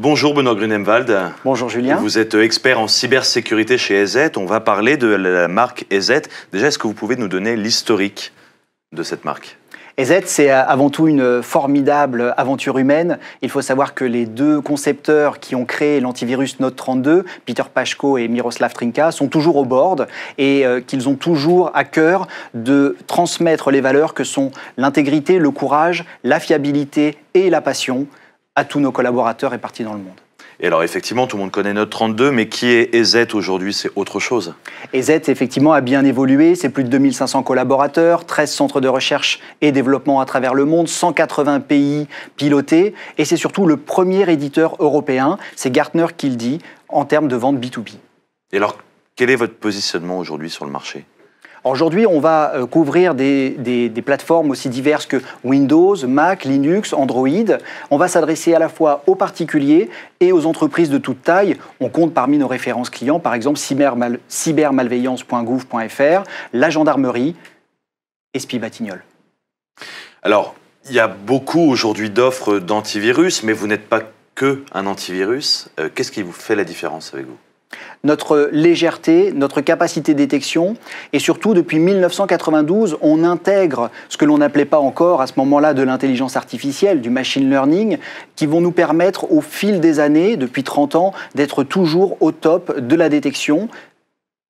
Bonjour Benoît Grunemwald. Bonjour Julien. Vous êtes expert en cybersécurité chez EZ. On va parler de la marque EZ. Déjà, est-ce que vous pouvez nous donner l'historique de cette marque EZ, c'est euh, avant tout une formidable aventure humaine. Il faut savoir que les deux concepteurs qui ont créé l'antivirus Note 32, Peter Pachko et Miroslav Trinka, sont toujours au board et euh, qu'ils ont toujours à cœur de transmettre les valeurs que sont l'intégrité, le courage, la fiabilité et la passion à tous nos collaborateurs répartis dans le monde. Et alors effectivement, tout le monde connaît notre 32, mais qui est EZ aujourd'hui C'est autre chose EZ effectivement a bien évolué, c'est plus de 2500 collaborateurs, 13 centres de recherche et développement à travers le monde, 180 pays pilotés, et c'est surtout le premier éditeur européen, c'est Gartner qui le dit, en termes de vente B2B. Et alors, quel est votre positionnement aujourd'hui sur le marché Aujourd'hui, on va euh, couvrir des, plateformes aussi diverses que Windows, Mac, Linux, Android. On va s'adresser à la fois aux particuliers et aux entreprises de toute taille. On compte parmi nos références clients, par exemple, cybermal, cybermalveillance.gouv.fr, la gendarmerie, et Batignolles. Alors, il y a beaucoup aujourd'hui d'offres d'antivirus, mais vous n'êtes pas que un antivirus. Euh, qu'est-ce qui vous fait la différence avec vous notre légèreté, notre capacité de détection. Et surtout, depuis 1992, on intègre ce que l'on n'appelait pas encore à ce moment-là de l'intelligence artificielle, du machine learning, qui vont nous permettre au fil des années, depuis 30 ans, d'être toujours au top de la détection,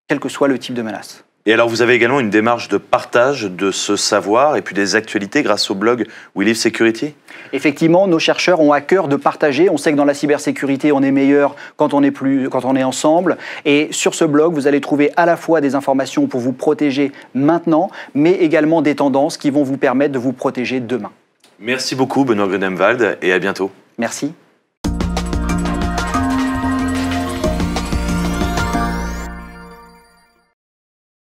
quel que soit le type de menace. Et alors, vous avez également une démarche de partage de ce savoir et puis des actualités grâce au blog We Live Security Effectivement, nos chercheurs ont à cœur de partager. On sait que dans la cybersécurité, on est meilleur quand on est, plus, quand on est ensemble. Et sur ce blog, vous allez trouver à la fois des informations pour vous protéger maintenant, mais également des tendances qui vont vous permettre de vous protéger demain. Merci beaucoup, Benoît Grunemwald, et à bientôt. Merci.